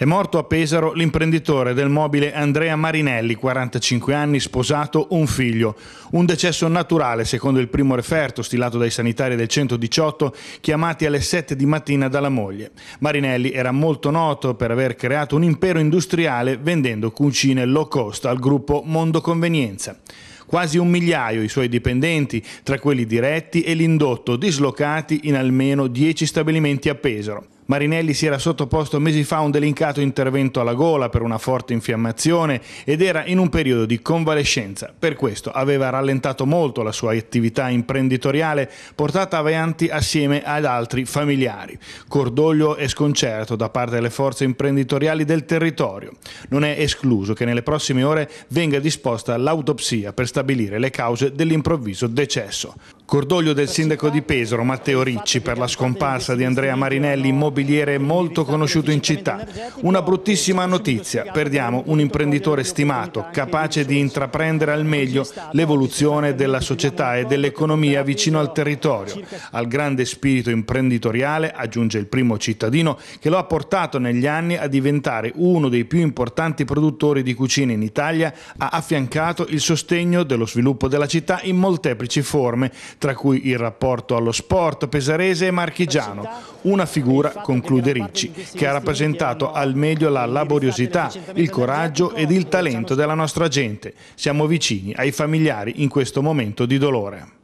È morto a Pesaro l'imprenditore del mobile Andrea Marinelli, 45 anni, sposato, un figlio. Un decesso naturale, secondo il primo referto stilato dai sanitari del 118, chiamati alle 7 di mattina dalla moglie. Marinelli era molto noto per aver creato un impero industriale vendendo cucine low cost al gruppo Mondo Convenienza quasi un migliaio i suoi dipendenti, tra quelli diretti e l'indotto, dislocati in almeno 10 stabilimenti a Pesaro. Marinelli si era sottoposto mesi fa a un delicato intervento alla gola per una forte infiammazione ed era in un periodo di convalescenza. Per questo aveva rallentato molto la sua attività imprenditoriale portata avanti assieme ad altri familiari. Cordoglio e sconcerto da parte delle forze imprenditoriali del territorio. Non è escluso che nelle prossime ore venga disposta l'autopsia per stabilire le cause dell'improvviso decesso. Cordoglio del sindaco di Pesaro Matteo Ricci per la diciamo scomparsa di Andrea Marinelli, immobiliere molto conosciuto in città. Una bruttissima notizia, perdiamo un imprenditore stimato, capace di intraprendere al meglio l'evoluzione della società e dell'economia vicino al territorio. Al grande spirito imprenditoriale, aggiunge il primo cittadino, che lo ha portato negli anni a diventare uno dei più importanti produttori di cucina in Italia, ha affiancato il sostegno dello sviluppo della città in molteplici forme tra cui il rapporto allo sport pesarese e marchigiano. Una figura, conclude Ricci, che ha rappresentato al meglio la laboriosità, il coraggio ed il talento della nostra gente. Siamo vicini ai familiari in questo momento di dolore.